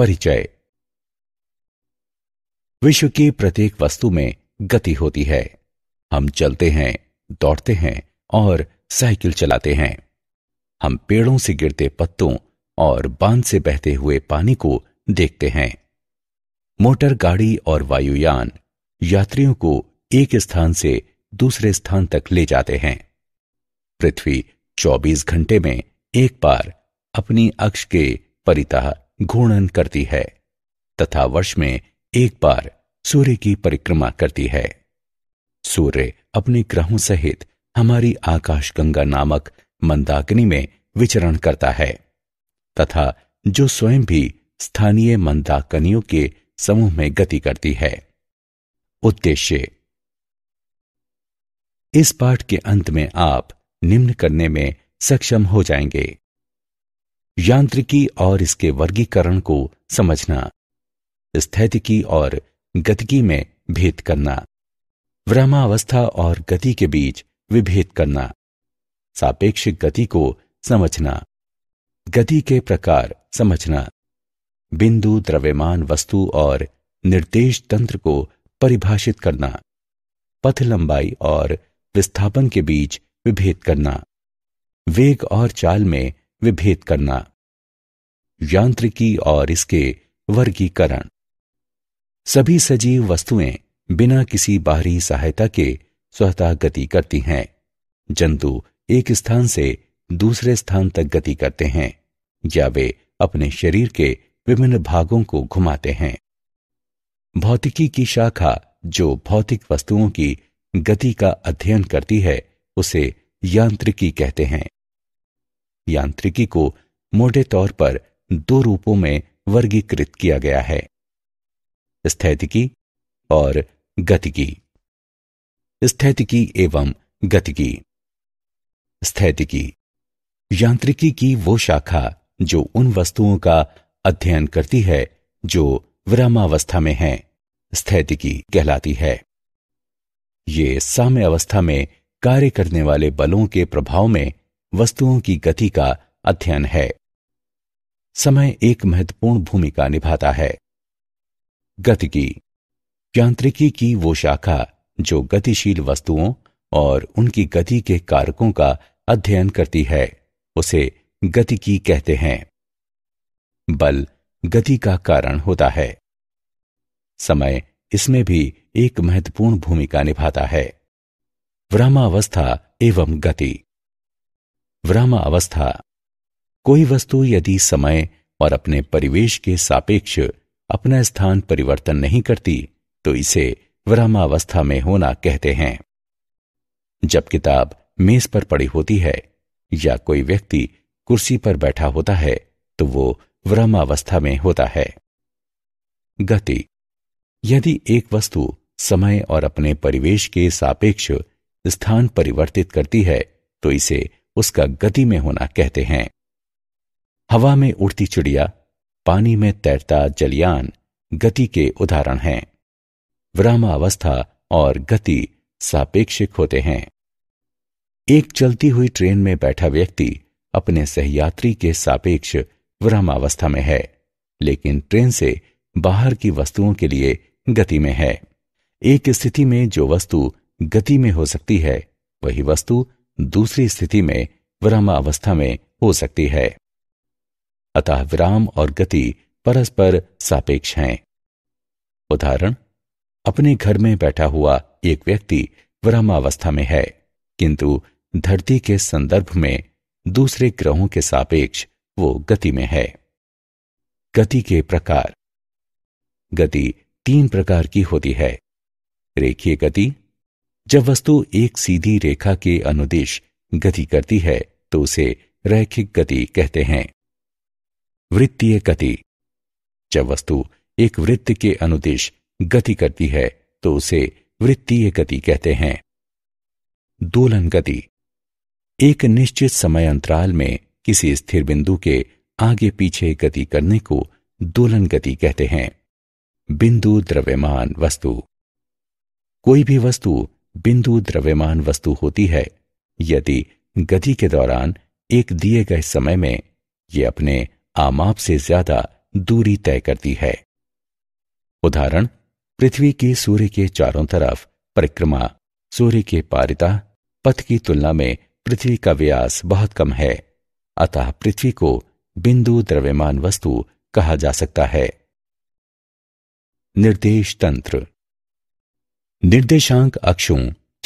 परिचय विश्व की प्रत्येक वस्तु में गति होती है हम चलते हैं दौड़ते हैं और साइकिल चलाते हैं हम पेड़ों से गिरते पत्तों और बांध से बहते हुए पानी को देखते हैं मोटर गाड़ी और वायुयान यात्रियों को एक स्थान से दूसरे स्थान तक ले जाते हैं पृथ्वी 24 घंटे में एक बार अपनी अक्ष के परिता घूर्णन करती है तथा वर्ष में एक बार सूर्य की परिक्रमा करती है सूर्य अपने ग्रहों सहित हमारी आकाशगंगा नामक मंदाकिनी में विचरण करता है तथा जो स्वयं भी स्थानीय मंदाकनियों के समूह में गति करती है उद्देश्य इस पाठ के अंत में आप निम्न करने में सक्षम हो जाएंगे यांत्रिकी और इसके वर्गीकरण को समझना स्थैतिकी और गतिकी में भेद करना ब्रह्मावस्था और गति के बीच विभेद करना सापेक्ष गति को समझना गति के प्रकार समझना बिंदु द्रव्यमान वस्तु और निर्देश तंत्र को परिभाषित करना पथ लंबाई और विस्थापन के बीच विभेद करना वेग और चाल में विभेद करना यांत्रिकी और इसके वर्गीकरण सभी सजीव वस्तुएं बिना किसी बाहरी सहायता के स्वतः गति करती हैं जंतु एक स्थान से दूसरे स्थान तक गति करते हैं या वे अपने शरीर के विभिन्न भागों को घुमाते हैं भौतिकी की शाखा जो भौतिक वस्तुओं की गति का अध्ययन करती है उसे यांत्रिकी कहते हैं यांत्रिकी को मोटे तौर पर दो रूपों में वर्गीकृत किया गया है स्थैतिकी और गतिकी स्थैतिकी एवं गतिकी स्थैतिकी यांत्रिकी की वो शाखा जो उन वस्तुओं का अध्ययन करती है जो विरामावस्था में है स्थैतिकी कहलाती है ये साम्य अवस्था में कार्य करने वाले बलों के प्रभाव में वस्तुओं की गति का अध्ययन है समय एक महत्वपूर्ण भूमिका निभाता है गति की यांत्रिकी की वो शाखा जो गतिशील वस्तुओं और उनकी गति के कारकों का अध्ययन करती है उसे गति की कहते हैं बल गति का कारण होता है समय इसमें भी एक महत्वपूर्ण भूमिका निभाता है विरामावस्था एवं गति विरामावस्था कोई वस्तु यदि समय और अपने परिवेश के सापेक्ष अपना स्थान परिवर्तन नहीं करती तो इसे विरामावस्था में होना कहते हैं जब किताब मेज पर पड़ी होती है या कोई व्यक्ति कुर्सी पर बैठा होता है तो वो विरामावस्था में होता है गति यदि एक वस्तु समय और अपने परिवेश के सापेक्ष स्थान परिवर्तित करती है तो इसे उसका गति में होना कहते हैं हवा में उड़ती चिड़िया पानी में तैरता जलियान गति के उदाहरण हैं विरामावस्था और गति सापेक्षिक होते हैं एक चलती हुई ट्रेन में बैठा व्यक्ति अपने सहयात्री के सापेक्ष विरामावस्था में है लेकिन ट्रेन से बाहर की वस्तुओं के लिए गति में है एक स्थिति में जो वस्तु गति में हो सकती है वही वस्तु दूसरी स्थिति में विरामावस्था में हो सकती है अतः विराम और गति परस्पर सापेक्ष हैं उदाहरण अपने घर में बैठा हुआ एक व्यक्ति विरामावस्था में है किंतु धरती के संदर्भ में दूसरे ग्रहों के सापेक्ष वो गति में है गति के प्रकार गति तीन प्रकार की होती है रेखीय गति जब वस्तु एक सीधी रेखा के अनुदेश गति करती है तो उसे रैखिक गति कहते हैं वृत्तीय गति जब वस्तु एक वृत्त के अनुदेश गति करती है तो उसे वृत्तीय गति कहते हैं दोलन गति एक निश्चित समय अंतराल में किसी स्थिर बिंदु के आगे पीछे गति करने को दोलन गति कहते हैं बिंदु द्रव्यमान वस्तु कोई भी वस्तु बिंदु द्रव्यमान वस्तु होती है यदि गति के दौरान एक दिए गए समय में ये अपने आमाप से ज्यादा दूरी तय करती है उदाहरण पृथ्वी के सूर्य के चारों तरफ परिक्रमा सूर्य के पारिता पथ की तुलना में पृथ्वी का व्यास बहुत कम है अतः पृथ्वी को बिंदु द्रव्यमान वस्तु कहा जा सकता है निर्देश तंत्र निर्देशांक अक्षों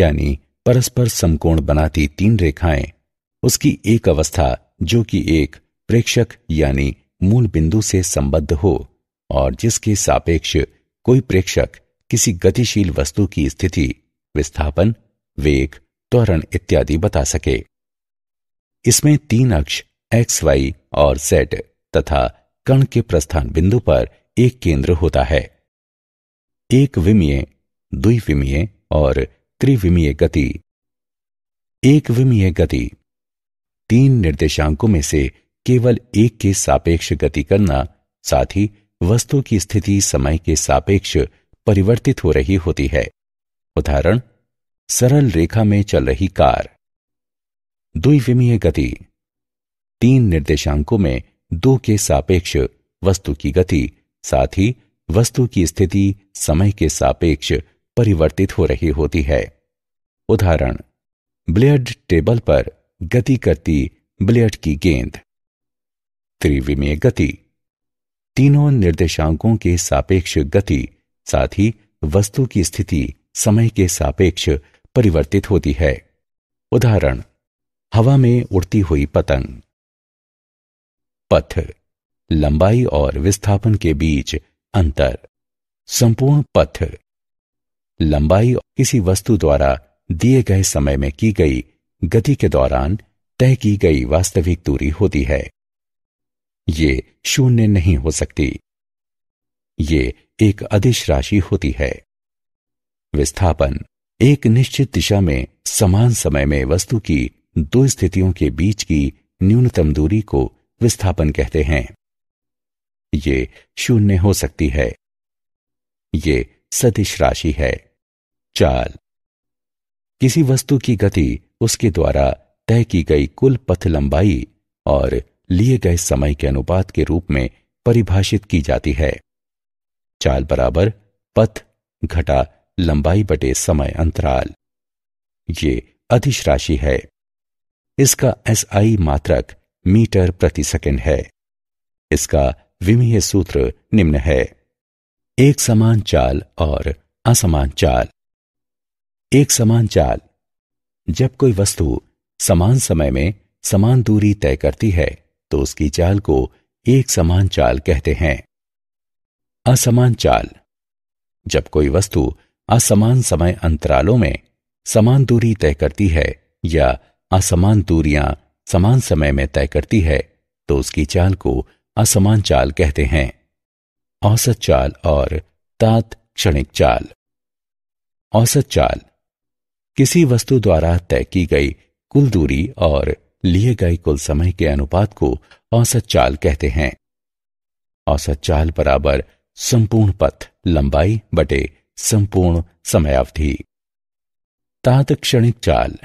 यानी परस्पर समकोण बनाती तीन रेखाएं उसकी एक अवस्था जो कि एक प्रेक्षक यानी मूल बिंदु से संबद्ध हो और जिसके सापेक्ष कोई प्रेक्षक किसी गतिशील वस्तु की स्थिति विस्थापन वेग त्वरण इत्यादि बता सके इसमें तीन अक्ष एक्स वाई और सेट तथा कण के प्रस्थान बिंदु पर एक केंद्र होता है एक विमीय द्विविमीय और त्रिविमीय गति एक विमीय गति तीन निर्देशांकों में से केवल एक के सापेक्ष गति करना साथ ही वस्तु की स्थिति समय के सापेक्ष परिवर्तित हो रही होती है उदाहरण सरल रेखा में चल रही कार द्विविमीय गति तीन निर्देशांकों में दो के सापेक्ष वस्तु की गति साथ ही वस्तु की स्थिति समय के सापेक्ष परिवर्तित हो रही होती है उदाहरण ब्लेड टेबल पर गति करती ब्लेड की गेंद त्रिविमीय गति तीनों निर्देशांकों के सापेक्ष गति साथ ही वस्तु की स्थिति समय के सापेक्ष परिवर्तित होती है उदाहरण हवा में उड़ती हुई पतंग पथ लंबाई और विस्थापन के बीच अंतर संपूर्ण पथ लंबाई किसी वस्तु द्वारा दिए गए समय में की गई गति के दौरान तय की गई वास्तविक दूरी होती है ये शून्य नहीं हो सकती ये एक अदिश राशि होती है विस्थापन एक निश्चित दिशा में समान समय में वस्तु की दो स्थितियों के बीच की न्यूनतम दूरी को विस्थापन कहते हैं ये शून्य हो सकती है ये सदिश राशि है चाल किसी वस्तु की गति उसके द्वारा तय की गई कुल पथ लंबाई और लिए गए समय के अनुपात के रूप में परिभाषित की जाती है चाल बराबर पथ घटा लंबाई बटे समय अंतराल ये अधिश राशि है इसका एसआई मात्रक मीटर प्रति सेकंड है इसका विमीय सूत्र निम्न है एक समान चाल और असमान चाल एक समान चाल जब कोई वस्तु समान समय में समान दूरी तय करती है तो उसकी चाल को एक समान चाल कहते हैं असमान चाल जब कोई वस्तु असमान समय अंतरालों में समान दूरी तय करती है या असमान दूरियां समान समय में तय करती है तो उसकी चाल को असमान चाल कहते हैं औसत चाल और तात क्षणिक चाल औसत चाल किसी वस्तु द्वारा तय की गई कुल दूरी और लिए गए कुल समय के अनुपात को औसत चाल कहते हैं औसत चाल बराबर संपूर्ण पथ लंबाई बटे संपूर्ण अवधि तात्क्षणिक चाल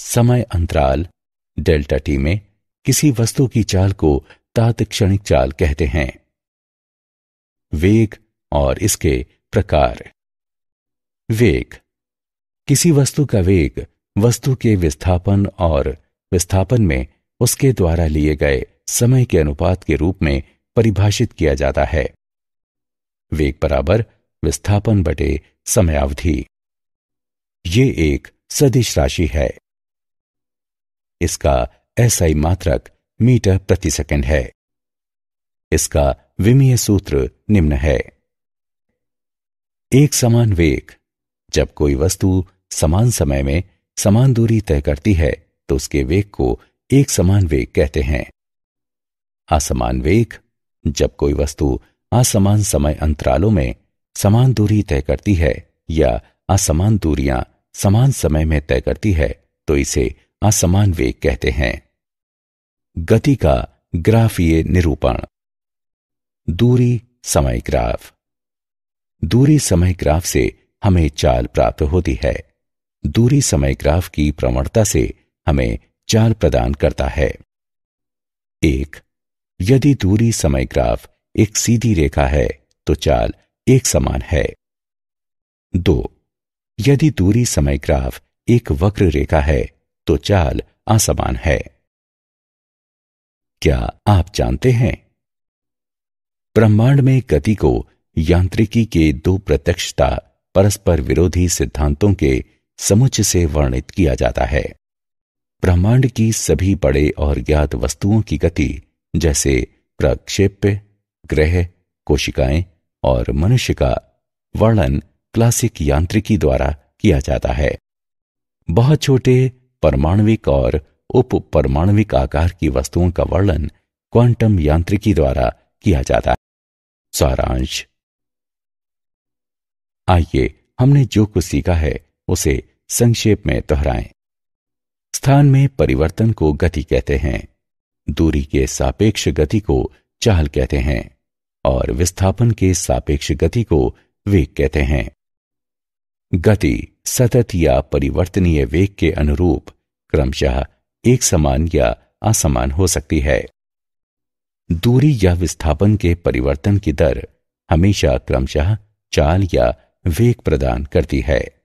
समय अंतराल डेल्टा टी में किसी वस्तु की चाल को तात्क्षणिक चाल कहते हैं वेग और इसके प्रकार वेग किसी वस्तु का वेग वस्तु के विस्थापन और विस्थापन में उसके द्वारा लिए गए समय के अनुपात के रूप में परिभाषित किया जाता है वेग बराबर विस्थापन बटे समयावधि ये एक सदिश राशि है इसका एसआई मात्रक मीटर प्रति सेकंड है इसका विमीय सूत्र निम्न है एक समान वेग जब कोई वस्तु समान समय में समान दूरी तय करती है तो उसके वेग को एक समान वेग कहते हैं असमान वेग जब कोई वस्तु असमान समय अंतरालों में समान दूरी तय करती है या असमान दूरियां समान समय में तय करती है तो इसे असमान वेग कहते हैं गति का ग्राफीय निरूपण दूरी समय ग्राफ दूरी समय ग्राफ से हमें चाल प्राप्त होती है दूरी समय ग्राफ की प्रवणता से हमें चाल प्रदान करता है एक यदि दूरी समय ग्राफ एक सीधी रेखा है तो चाल एक समान है दो यदि दूरी समय ग्राफ एक वक्र रेखा है तो चाल असमान है क्या आप जानते हैं ब्रह्मांड में गति को यांत्रिकी के दो प्रत्यक्षता परस्पर विरोधी सिद्धांतों के समुच्च से वर्णित किया जाता है ब्रह्मांड की सभी बड़े और ज्ञात वस्तुओं की गति जैसे प्रक्षेप्य ग्रह कोशिकाएं और मनुष्य का वर्णन क्लासिक यांत्रिकी द्वारा किया जाता है बहुत छोटे परमाणविक और उप परमाणविक आकार की वस्तुओं का वर्णन क्वांटम यांत्रिकी द्वारा किया जाता है सारांश आइए हमने जो कुछ सीखा है उसे संक्षेप में दोहराएं स्थान में परिवर्तन को गति कहते हैं दूरी के सापेक्ष गति को चाल कहते हैं और विस्थापन के सापेक्ष गति को वेग कहते हैं गति सतत या परिवर्तनीय वेग के अनुरूप क्रमशः एक समान या असमान हो सकती है दूरी या विस्थापन के परिवर्तन की दर हमेशा क्रमशः चाल या वेग प्रदान करती है